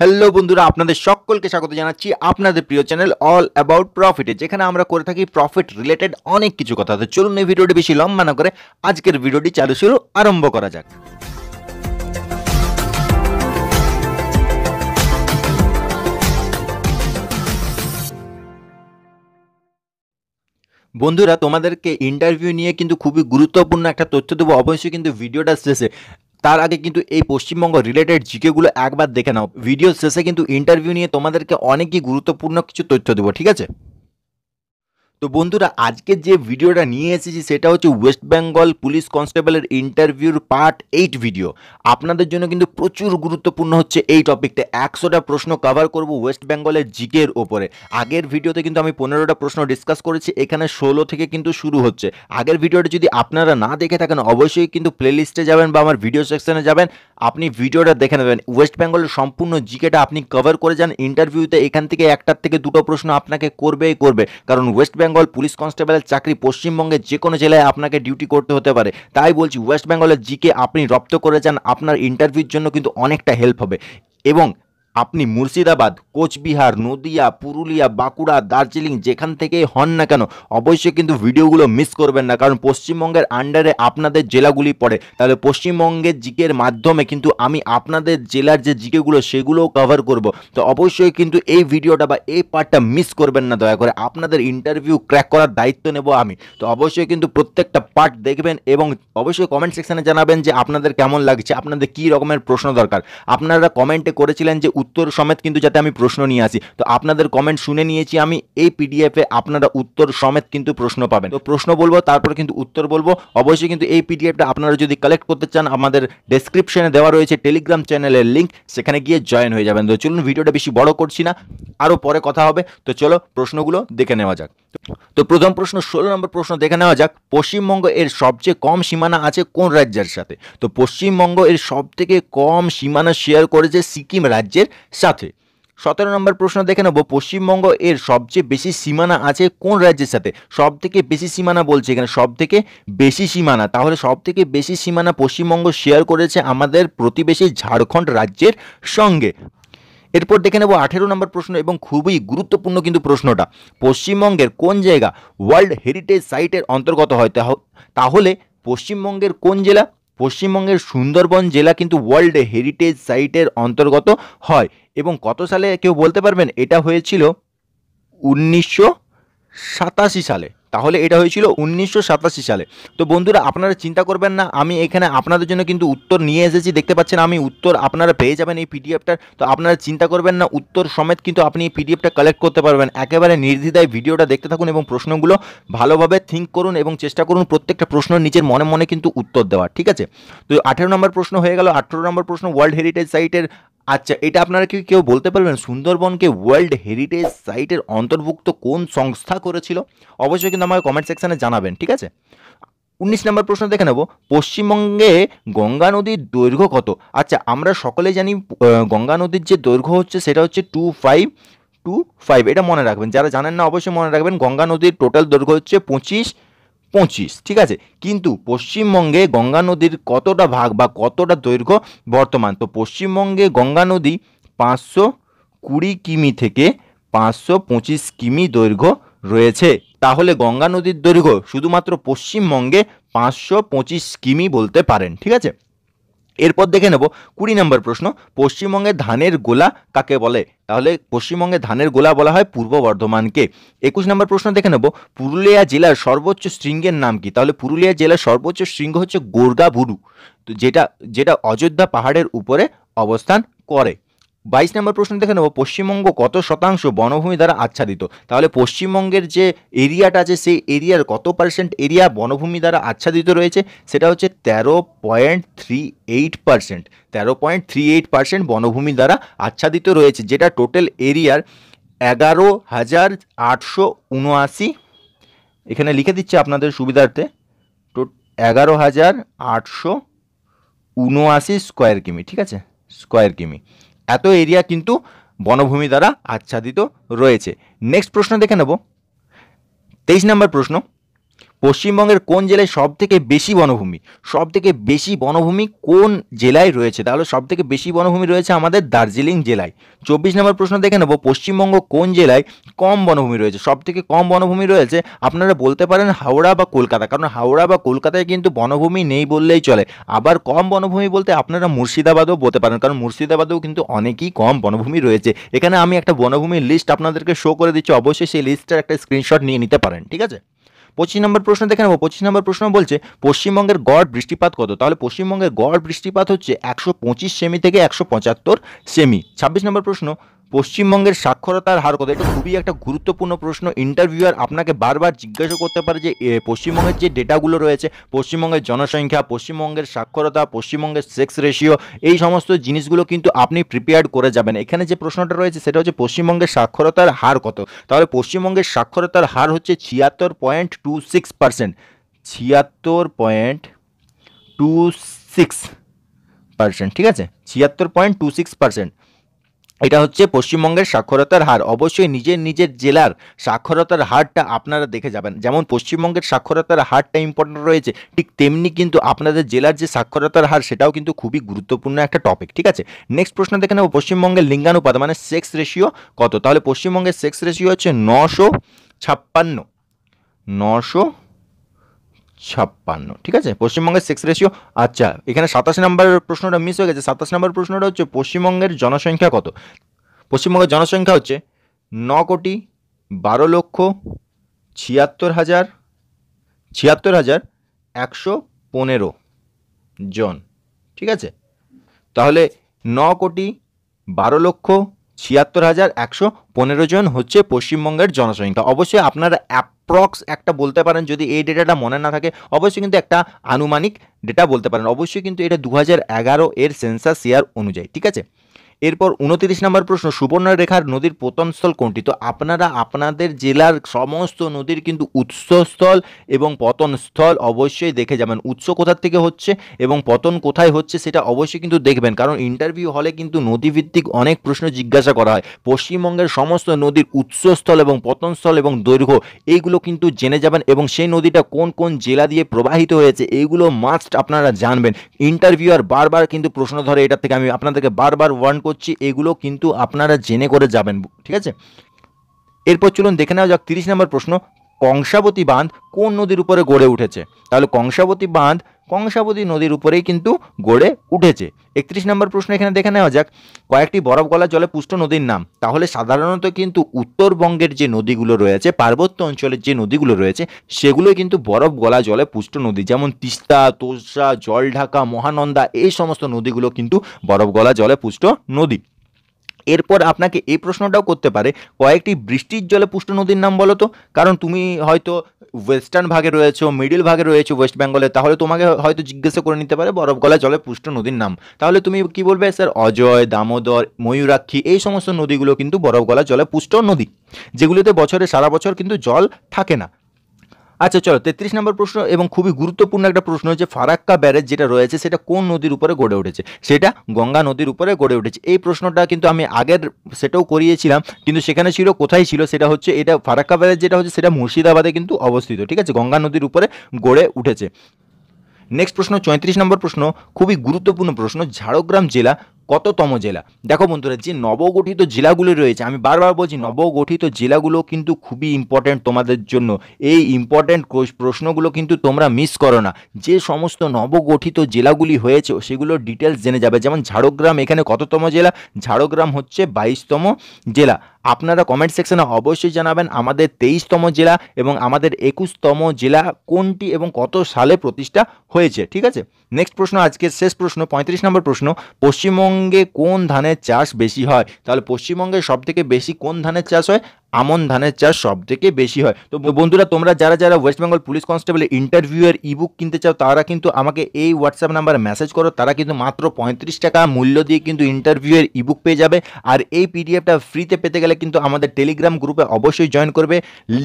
hello বন্ধুরা আপনাদের সকলকে স্বাগত জানাচ্ছি আপনাদের প্রিয় চ্যানেল অল অ্যাবাউট প্রফিটে যেখানে আমরা করে থাকি প্রফিট রিলেটেড অনেক কিছু কথা তো চলুন এই ভিডিওটি বেশি লম্বা না করে আজকের ভিডিওটি চালু শুরু আরম্ভ করা যাক বন্ধুরা তোমাদেরকে ইন্টারভিউ নিয়ে কিন্তু খুবই গুরুত্বপূর্ণ একটা তথ্য দেবো অবশ্যই কিন্তু ভিডিওটা শেষে তার আগে কিন্তু এই পশ্চিমবঙ্গ রিলেটেড জিকেগুলো একবার দেখে নাও ভিডিও শেষে কিন্তু ইন্টারভিউ নিয়ে তোমাদেরকে অনেকই গুরুত্বপূর্ণ কিছু তথ্য দেবো ঠিক আছে তো বন্ধুরা আজকে যে ভিডিওটা নিয়ে এসেছি সেটা হচ্ছে ওয়েস্ট বেঙ্গল পুলিশ কনস্টেবলের ইন্টারভিউর পার্ট এইট ভিডিও আপনাদের জন্য কিন্তু প্রচুর গুরুত্বপূর্ণ হচ্ছে এই টপিকটা একশোটা প্রশ্ন কভার করব ওয়েস্ট বেঙ্গলের জিকের ওপরে আগের ভিডিওতে কিন্তু আমি পনেরোটা প্রশ্ন ডিসকাস করেছি এখানে ষোলো থেকে কিন্তু শুরু হচ্ছে আগের ভিডিওটা যদি আপনারা না দেখে থাকেন অবশ্যই কিন্তু প্লেলিস্টে যাবেন বা আমার ভিডিও সেকশনে যাবেন আপনি ভিডিওটা দেখে নেবেন ওয়েস্ট বেঙ্গলের সম্পূর্ণ জিকেটা আপনি কভার করে যান ইন্টারভিউতে এখান থেকে একটার থেকে দুটো প্রশ্ন আপনাকে করবেই করবে কারণ ওয়েস্ট বেঙ্গল পুলিশ কনস্টেবলের চাকরি পশ্চিমবঙ্গের যে কোনো জেলায় আপনাকে ডিউটি করতে হতে পারে তাই বলছি ওয়েস্ট বেঙ্গলের জিকে আপনি রপ্ত করে যান আপনার ইন্টারভিউর জন্য কিন্তু অনেকটা হেল্প হবে এবং আপনি মুর্শিদাবাদ কোচবিহার নদিয়া পুরুলিয়া বাঁকুড়া দার্জিলিং যেখান থেকে হন না কেন অবশ্যই কিন্তু ভিডিওগুলো মিস করবেন না কারণ পশ্চিমবঙ্গের আন্ডারে আপনাদের জেলাগুলি পড়ে তাহলে পশ্চিমবঙ্গের জিকের মাধ্যমে কিন্তু আমি আপনাদের জেলার যে জিকেগুলো সেগুলোও কভার করব তো অবশ্যই কিন্তু এই ভিডিওটা বা এই পার্টটা মিস করবেন না দয়া করে আপনাদের ইন্টারভিউ ক্র্যাক করার দায়িত্ব নেব আমি তো অবশ্যই কিন্তু প্রত্যেকটা পার্ট দেখবেন এবং অবশ্যই কমেন্ট সেকশানে জানাবেন যে আপনাদের কেমন লাগছে আপনাদের কী রকমের প্রশ্ন দরকার আপনারা কমেন্টে করেছিলেন যে উত্তর সমেত কিন্তু যাতে আমি প্রশ্ন নিয়ে আসি তো আপনাদের কমেন্ট শুনে নিয়েছি আমি এই পিডিএফে আপনারা উত্তর সমেত কিন্তু প্রশ্ন পাবেন তো প্রশ্ন বলবো তারপর কিন্তু উত্তর বলবো অবশ্যই কিন্তু এই পিডিএফটা আপনারা যদি কালেক্ট করতে চান আমাদের ডেসক্রিপশনে দেওয়া রয়েছে টেলিগ্রাম চ্যানেলের লিঙ্ক সেখানে গিয়ে জয়েন হয়ে যাবেন তো চলুন ভিডিওটা বেশি বড় করছি না আরও পরে কথা হবে তো চলো প্রশ্নগুলো দেখে নেওয়া যাক তো প্রথম প্রশ্ন ষোলো নম্বর প্রশ্ন দেখে নেওয়া যাক পশ্চিমবঙ্গ এর সবচেয়ে কম সীমানা আছে কোন রাজ্যের সাথে তো পশ্চিমবঙ্গ এর সব থেকে কম সীমানা শেয়ার করেছে সিকিম রাজ্যের সাথে সতেরো নম্বর প্রশ্ন দেখে নেব পশ্চিমবঙ্গ এর সবচেয়ে বেশি সীমানা আছে কোন রাজ্যের সাথে সব থেকে বেশি সীমানা বলছে এখানে সব থেকে বেশি সীমানা তাহলে সব থেকে বেশি সীমানা পশ্চিমবঙ্গ শেয়ার করেছে আমাদের প্রতিবেশী ঝাড়খণ্ড রাজ্যের সঙ্গে এরপর দেখে নেব আঠেরো নম্বর প্রশ্ন এবং খুবই গুরুত্বপূর্ণ কিন্তু প্রশ্নটা পশ্চিমবঙ্গের কোন জায়গা ওয়ার্ল্ড হেরিটেজ সাইটের অন্তর্গত হয় তাহলে পশ্চিমবঙ্গের কোন জেলা পশ্চিমবঙ্গের সুন্দরবন জেলা কিন্তু ওয়ার্ল্ড হেরিটেজ সাইটের অন্তর্গত হয় এবং কত সালে কেউ বলতে পারবেন এটা হয়েছিল উনিশশো সাতাশি সালে তাহলে এটা হয়েছিল উনিশশো সালে তো বন্ধুরা আপনারা চিন্তা করবেন না আমি এখানে আপনাদের জন্য কিন্তু উত্তর নিয়ে এসেছি দেখতে পাচ্ছেন আমি উত্তর আপনারা পেয়ে যাবেন এই পিডিএফটার তো আপনারা চিন্তা করবেন না উত্তর সমেত কিন্তু আপনি এই পিডিএফটা কালেক্ট করতে পারবেন একেবারে নির্দ্বিধায় ভিডিওটা দেখতে থাকুন এবং প্রশ্নগুলো ভালোভাবে থিঙ্ক করুন এবং চেষ্টা করুন প্রত্যেকটা প্রশ্ন নিজের মনে মনে কিন্তু উত্তর দেওয়ার ঠিক আছে তো আঠেরো নম্বর প্রশ্ন হয়ে গেল আঠেরো নম্বর প্রশ্ন ওয়ার্ল্ড হেরিটেজ সাইটের আচ্ছা এটা আপনারা কি কেউ বলতে পারবেন সুন্দরবনকে ওয়ার্ল্ড হেরিটেজ সাইটের অন্তর্ভুক্ত কোন সংস্থা করেছিল অবশ্যই কিন্তু আমাকে কমেন্ট সেকশানে জানাবেন ঠিক আছে উনিশ নম্বর প্রশ্ন দেখে নেব পশ্চিমবঙ্গে গঙ্গা নদীর দৈর্ঘ্য কত আচ্ছা আমরা সকলে জানি গঙ্গা নদীর যে দৈর্ঘ্য হচ্ছে সেটা হচ্ছে টু ফাইভ টু ফাইভ এটা মনে রাখবেন যারা জানেন না অবশ্যই মনে রাখবেন গঙ্গা নদীর টোটাল দৈর্ঘ্য হচ্ছে পঁচিশ পঁচিশ ঠিক আছে কিন্তু পশ্চিমবঙ্গে গঙ্গা নদীর কতটা ভাগ বা কতটা দৈর্ঘ্য বর্তমান তো পশ্চিমবঙ্গে গঙ্গা নদী পাঁচশো কুড়ি কিমি থেকে পাঁচশো পঁচিশ কিমি দৈর্ঘ্য রয়েছে তাহলে গঙ্গা নদীর দৈর্ঘ্য শুধুমাত্র পশ্চিমবঙ্গে পাঁচশো পঁচিশ কিমি বলতে পারেন ঠিক আছে এরপর দেখে নেব কুড়ি নম্বর প্রশ্ন পশ্চিমবঙ্গে ধানের গোলা কাকে বলে তাহলে পশ্চিমবঙ্গে ধানের গোলা বলা হয় পূর্ব বর্ধমানকে একুশ নম্বর প্রশ্ন দেখে নেব পুরুলিয়া জেলার সর্বোচ্চ শৃঙ্গের নাম কি তাহলে পুরুলিয়া জেলার সর্বোচ্চ শৃঙ্গ হচ্ছে গোর্গা ভুরু তো যেটা যেটা অযোধ্যা পাহাড়ের উপরে অবস্থান করে বাইশ নম্বর প্রশ্ন দেখে নেব পশ্চিমবঙ্গ কত শতাংশ বনভূমি দ্বারা আচ্ছাদিত তাহলে পশ্চিমবঙ্গের যে এরিয়াটা আছে সেই এরিয়ার কত পার্সেন্ট এরিয়া বনভূমি দ্বারা আচ্ছাদিত রয়েছে সেটা হচ্ছে তেরো পয়েন্ট থ্রি এইট পার্সেন্ট তেরো পয়েন্ট থ্রি এইট পার্সেন্ট বনভূমি দ্বারা আচ্ছাদিত রয়েছে যেটা টোটাল এরিয়ার এগারো হাজার আটশো উনআশি এখানে লিখে দিচ্ছে আপনাদের সুবিধার্থে এগারো হাজার আটশো উনআশি স্কোয়ার কিমি ঠিক আছে স্কোয়ার কিমি এত এরিয়া কিন্তু বনভূমি দ্বারা আচ্ছাদিত রয়েছে নেক্সট প্রশ্ন দেখে নেব তেইশ নম্বর প্রশ্ন পশ্চিমবঙ্গের কোন জেলায় সবথেকে বেশি বনভূমি সবথেকে বেশি বনভূমি কোন জেলায় রয়েছে তাহলে সবথেকে বেশি বনভূমি রয়েছে আমাদের দার্জিলিং জেলায় চব্বিশ নম্বর প্রশ্ন দেখে নেব পশ্চিমবঙ্গ কোন জেলায় কম বনভূমি রয়েছে সবথেকে কম বনভূমি রয়েছে আপনারা বলতে পারেন হাওড়া বা কলকাতা কারণ হাওড়া বা কলকাতায় কিন্তু বনভূমি নেই বললেই চলে আবার কম বনভূমি বলতে আপনারা মুর্শিদাবাদেও বলতে পারেন কারণ মুর্শিদাবাদেও কিন্তু অনেকই কম বনভূমি রয়েছে এখানে আমি একটা বনভূমির লিস্ট আপনাদেরকে শো করে দিচ্ছি অবশ্যই সেই লিস্টটার একটা স্ক্রিনশট নিয়ে নিতে পারেন ঠিক আছে পঁচিশ নম্বর প্রশ্ন দেখে নেবো পঁচিশ নম্বর প্রশ্ন বলছে পশ্চিমবঙ্গের গড় বৃষ্টিপাত কত তাহলে পশ্চিমবঙ্গের গড় বৃষ্টিপাত হচ্ছে একশো সেমি থেকে একশো সেমি ছাব্বিশ নম্বর প্রশ্ন পশ্চিমবঙ্গের সাক্ষরতার হার কত এটা খুবই একটা গুরুত্বপূর্ণ প্রশ্ন ইন্টারভিউয়ার আপনাকে বারবার জিজ্ঞাসা করতে পারে যে পশ্চিমবঙ্গের যে ডেটাগুলো রয়েছে পশ্চিমবঙ্গের জনসংখ্যা পশ্চিমবঙ্গের সাক্ষরতা পশ্চিমবঙ্গের সেক্স রেশিও এই সমস্ত জিনিসগুলো কিন্তু আপনি প্রিপেয়ার্ড করে যাবেন এখানে যে প্রশ্নটা রয়েছে সেটা হচ্ছে পশ্চিমবঙ্গের সাক্ষরতার হার কত তাহলে পশ্চিমবঙ্গের সাক্ষরতার হার হচ্ছে ছিয়াত্তর পয়েন্ট টু সিক্স পার্সেন্ট ছিয়াত্তর পয়েন্ট টু সিক্স পার্সেন্ট ঠিক আছে ছিয়াত্তর পয়েন্ট টু সিক্স পার্সেন্ট এটা হচ্ছে পশ্চিমবঙ্গের সাক্ষরতার হার অবশ্যই নিজের নিজের জেলার সাক্ষরতার হারটা আপনারা দেখে যাবেন যেমন পশ্চিমবঙ্গের সাক্ষরতার হারটা ইম্পর্টেন্ট রয়েছে ঠিক তেমনি কিন্তু আপনাদের জেলার যে সাক্ষরতার হার সেটাও কিন্তু খুবই গুরুত্বপূর্ণ একটা টপিক ঠিক আছে নেক্সট প্রশ্ন দেখে নেব পশ্চিমবঙ্গের লিঙ্গানুপাত মানে সেক্স রেশিও কত তাহলে পশ্চিমবঙ্গের সেক্স রেশিও হচ্ছে নশো ছাপ্পান্ন নশো ছাপ্পান্ন ঠিক আছে পশ্চিমবঙ্গের সেক্স রেশিও আচ্ছা এখানে সাতাশ নম্বর প্রশ্নটা মিস হয়ে গেছে সাতাশ নম্বর প্রশ্নটা হচ্ছে পশ্চিমবঙ্গের জনসংখ্যা কত পশ্চিমবঙ্গের জনসংখ্যা হচ্ছে ন কোটি বারো লক্ষ ছিয়াত্তর হাজার ছিয়াত্তর হাজার একশো পনেরো জন ঠিক আছে তাহলে ন কোটি বারো লক্ষ ছিয়াত্তর হাজার একশো পনেরো জন হচ্ছে পশ্চিমবঙ্গের জনসংখ্যা অবশ্যই আপনারা অ্যাপ্রক্স একটা বলতে পারেন যদি এই ডেটাটা মনে না থাকে অবশ্যই কিন্তু একটা আনুমানিক ডেটা বলতে পারেন অবশ্যই কিন্তু এটা দু এর সেন্সাস ইয়ার অনুযায়ী ঠিক আছে এরপর উনতিরিশ নম্বর প্রশ্ন সুবর্ণরেখার নদীর পতনস্থল কোনটি তো আপনারা আপনাদের জেলার সমস্ত নদীর কিন্তু উৎসস্থল এবং পতনস্থল অবশ্যই দেখে যাবেন উৎস কোথার থেকে হচ্ছে এবং পতন কোথায় হচ্ছে সেটা অবশ্যই কিন্তু দেখবেন কারণ ইন্টারভিউ হলে কিন্তু নদীভিত্তিক অনেক প্রশ্ন জিজ্ঞাসা করা হয় পশ্চিমবঙ্গের সমস্ত নদীর উৎসস্থল এবং পতনস্থল এবং দৈর্ঘ্য এইগুলো কিন্তু জেনে যাবেন এবং সেই নদীটা কোন কোন জেলা দিয়ে প্রবাহিত হয়েছে এইগুলো মাস্ট আপনারা জানবেন ইন্টারভিউ আর বারবার কিন্তু প্রশ্ন ধরে এটা থেকে আমি আপনাদেরকে বারবার ওয়ার্ন করছি এগুলো কিন্তু আপনারা জেনে করে যাবেন ঠিক আছে এরপর চলুন দেখে নেওয়া যাক তিরিশ নম্বর প্রশ্ন কংসাবতী বাঁধ কোন নদীর উপরে গড়ে উঠেছে তাহলে কংসাবতী বাঁধ কংসাবতী নদীর উপরেই কিন্তু গড়ে উঠেছে একত্রিশ নম্বর প্রশ্ন এখানে দেখে নেওয়া যাক কয়েকটি বরফ গলা জলে পুষ্ট নদীর নাম তাহলে সাধারণত কিন্তু উত্তরবঙ্গের যে নদীগুলো রয়েছে পার্বত্য অঞ্চলের যে নদীগুলো রয়েছে সেগুলো কিন্তু বরফ গলা জলে পুষ্ট নদী যেমন তিস্তা তোষা জলঢাকা মহানন্দা এই সমস্ত নদীগুলো কিন্তু বরফ গলা জলে পুষ্ট নদী এরপর আপনাকে এই প্রশ্নটাও করতে পারে কয়েকটি বৃষ্টির জলে পুষ্ট নদীর নাম বলো তো কারণ তুমি হয়তো ওয়েস্টার্ন ভাগে রয়েছে মিডিল ভাগে রয়েছে ওয়েস্ট বেঙ্গলে তাহলে তোমাকে হয়তো জিজ্ঞাসা করে নিতে পারে বরফ গলায় জলে পুষ্ট নদীর নাম তাহলে তুমি কি বলবে স্যার অজয় দামোদর ময়ূরাক্ষী এই সমস্ত নদীগুলো কিন্তু বরফ গলায় জলে পুষ্ট নদী যেগুলিতে বছরে সারা বছর কিন্তু জল থাকে না আচ্ছা চলো তেত্রিশ নম্বর প্রশ্ন এবং খুবই গুরুত্বপূর্ণ একটা প্রশ্ন যে ফারাক্কা ব্যারেজ যেটা রয়েছে সেটা কোন নদীর উপরে গড়ে উঠেছে সেটা গঙ্গা নদীর উপরে গড়ে উঠেছে এই প্রশ্নটা কিন্তু আমি আগের সেটাও করিয়েছিলাম কিন্তু সেখানে ছিল কোথায় ছিল সেটা হচ্ছে এটা ফারাক্কা ব্যারেজ যেটা হচ্ছে সেটা মুর্শিদাবাদে কিন্তু অবস্থিত ঠিক আছে গঙ্গা নদীর উপরে গড়ে উঠেছে নেক্সট প্রশ্ন চৈত্রিশ নম্বর প্রশ্ন খুবই গুরুত্বপূর্ণ প্রশ্ন ঝাড়গ্রাম জেলা কততম জেলা দেখো বন্ধুরা যে নবগঠিত জেলাগুলো রয়েছে আমি বারবার বলছি নবগঠিত জেলাগুলো কিন্তু খুবই ইম্পর্ট্যান্ট তোমাদের জন্য এই ইম্পর্ট্যান্ট প্রশ্নগুলো কিন্তু তোমরা মিস করো না যে সমস্ত নবগঠিত জেলাগুলি হয়েছে সেগুলো ডিটেলস জেনে যাবে যেমন ঝাড়গ্রাম এখানে কততম জেলা ঝাড়গ্রাম হচ্ছে বাইশতম জেলা আপনারা কমেন্ট সেকশনে অবশ্যই জানাবেন আমাদের তেইশতম জেলা এবং আমাদের একুশতম জেলা কোনটি এবং কত সালে প্রতিষ্ঠা হয়েছে ঠিক আছে নেক্সট প্রশ্ন আজকের শেষ প্রশ্ন পঁয়ত্রিশ নম্বর প্রশ্ন পশ্চিমবঙ্গে কোন ধানের চাষ বেশি হয় তাহলে পশ্চিমবঙ্গে সবথেকে বেশি কোন ধানের চাষ হয় আমন ধানের চাষ সব থেকে বেশি হয় তো বন্ধুরা তোমরা যারা যারা ওয়েস্ট বেঙ্গল পুলিশ কনস্টেবলের ইন্টারভিউয়ের ইবুক কিনতে চাও তারা কিন্তু আমাকে এই হোয়াটসঅ্যাপ নাম্বারে মেসেজ করো তারা কিন্তু মাত্র পঁয়ত্রিশ টাকা মূল্য দিয়ে কিন্তু ইন্টারভিউয়ের ইবুক পেয়ে যাবে আর এই পিডিএফটা ফ্রিতে পেতে গেলে কিন্তু আমাদের টেলিগ্রাম গ্রুপে অবশ্যই জয়েন করবে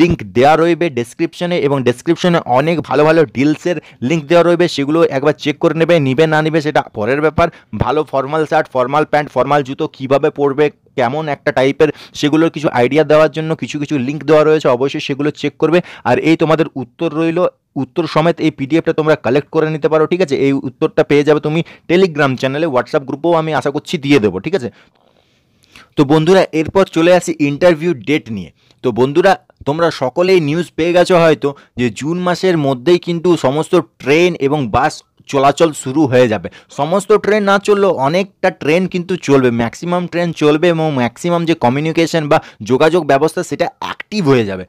লিঙ্ক দেওয়া রইবে ডিসক্রিপশনে এবং ডিসক্রিপশনে অনেক ভালো ভালো ডিলসের লিঙ্ক দেওয়া রইবে সেগুলো একবার চেক করে নেবে নিবে না নিবে সেটা পরের ব্যাপার ভালো formal shirt formal pant formal জুতো কীভাবে পরবে কেমন একটা টাইপের সেগুলোর কিছু আইডিয়া দেওয়ার জন্য কিছু কিছু লিঙ্ক দেওয়া রয়েছে অবশ্যই সেগুলো চেক করবে আর এই তোমাদের উত্তর রইল উত্তর সমেত এই পিডিএফটা তোমরা কালেক্ট করে নিতে পারো ঠিক আছে এই উত্তরটা পেয়ে যাবে তুমি টেলিগ্রাম চ্যানেলে হোয়াটসঅ্যাপ গ্রুপেও আমি আশা করছি দিয়ে দেবো ঠিক আছে তো বন্ধুরা এরপর চলে আসি ইন্টারভিউ ডেট নিয়ে তো বন্ধুরা তোমরা সকলেই নিউজ পেয়ে গেছো হয়তো যে জুন মাসের মধ্যেই কিন্তু সমস্ত ট্রেন এবং বাস চলাচল শুরু হয়ে যাবে সমস্ত ট্রেন না চললেও অনেকটা ট্রেন কিন্তু চলবে ম্যাক্সিমাম ট্রেন চলবে এবং ম্যাক্সিমাম যে কমিউনিকেশন বা যোগাযোগ ব্যবস্থা সেটা অ্যাক্টিভ হয়ে যাবে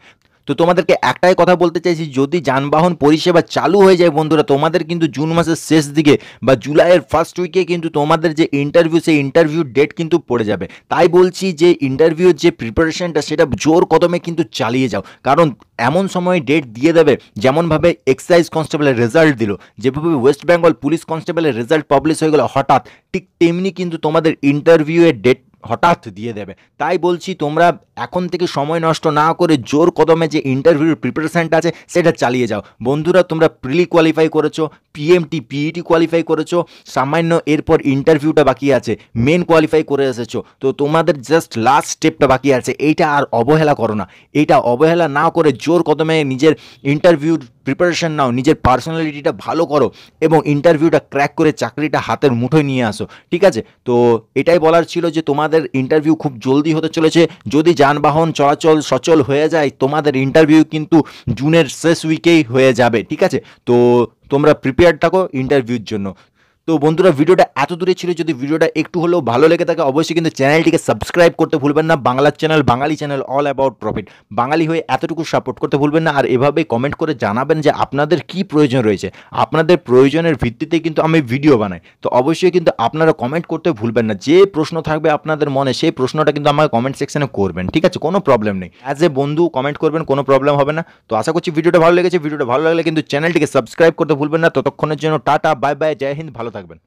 তো তোমাদেরকে একটাই কথা বলতে চাইছি যদি যানবাহন পরিষেবা চালু হয়ে যায় বন্ধুরা তোমাদের কিন্তু জুন মাসের শেষ দিকে বা জুলাইয়ের ফার্স্ট উইকে কিন্তু তোমাদের যে ইন্টারভিউ সেই ইন্টারভিউ ডেট কিন্তু পড়ে যাবে তাই বলছি যে ইন্টারভিউর যে প্রিপারেশনটা সেটা জোর কদমে কিন্তু চালিয়ে যাও কারণ এমন সময় ডেট দিয়ে দেবে যেমনভাবে এক্সাইজ কনস্টেবলের রেজাল্ট দিল যেভাবে ওয়েস্ট বেঙ্গল পুলিশ কনস্টেবলের রেজাল্ট পাবলিশ হয়ে গেল হঠাৎ ঠিক তেমনি কিন্তু তোমাদের ইন্টারভিউয়ের ডেট হঠাৎ দিয়ে দেবে তাই বলছি তোমরা এখন থেকে সময় নষ্ট না করে জোর কদমে যে ইন্টারভিউর প্রিপারেশানটা আছে সেটা চালিয়ে যাও বন্ধুরা তোমরা প্রিলি কোয়ালিফাই করেছো পিএমটি পিইটি কোয়ালিফাই করেছো সামান্য এরপর ইন্টারভিউটা বাকি আছে মেন কোয়ালিফাই করে এসেছো তো তোমাদের জাস্ট লাস্ট স্টেপটা বাকি আছে এইটা আর অবহেলা করো না এইটা অবহেলা না করে জোর কদমে নিজের ইন্টারভিউর প্রিপারেশন নাও নিজের পার্সোনালিটিটা ভালো করো এবং ইন্টারভিউটা ক্র্যাক করে চাকরিটা হাতের মুঠোয় নিয়ে আসো ঠিক আছে তো এটাই বলার ছিল যে তোমাদের তোমাদের ইন্টারভিউ খুব জলদি হতে চলেছে যদি যানবাহন চলাচল সচল হয়ে যায় তোমাদের ইন্টারভিউ কিন্তু জুনের শেষ উইকেই হয়ে যাবে ঠিক আছে তো তোমরা প্রিপেয়ার থাকো ইন্টারভিউর জন্য তো বন্ধুরা ভিডিওটা এত দূরে ছিল যদি ভিডিওটা একটু হলেও ভালো লেগে থাকে অবশ্যই কিন্তু চ্যানেলটিকে সাবস্ক্রাইব করতে ভুলবেন না বাংলার channel Bangali channel all about profit Bangali হয়ে এতটুকু সাপোর্ট করতে ভুলবেন না আর এভাবে কমেন্ট করে জানাবেন যে আপনাদের কি প্রয়োজন রয়েছে আপনাদের প্রয়োজনের ভিত্তিতে কিন্তু আমি ভিডিও বানাই তো অবশ্যই কিন্তু আপনারা কমেন্ট করতে ভুলবেন না যে প্রশ্ন থাকবে আপনাদের মনে সেই প্রশ্নটা কিন্তু আমাকে কমেন্ট সেকশনে করবেন ঠিক আছে কোনো প্রবলেম নেই অ্যাজ এ বন্ধু কমেন্ট করবেন কোনো প্রবলেম হবে না তো আশা করছি ভিডিওটা ভালো লেগেছে ভিডিওটা ভালো লাগলে কিন্তু চ্যানেলটিকে সাবস্ক্রাইব করতে ভুলবেন না ততক্ষণের জন্য tata bye bye Jai Hind ভালো থাকবেন المستقبل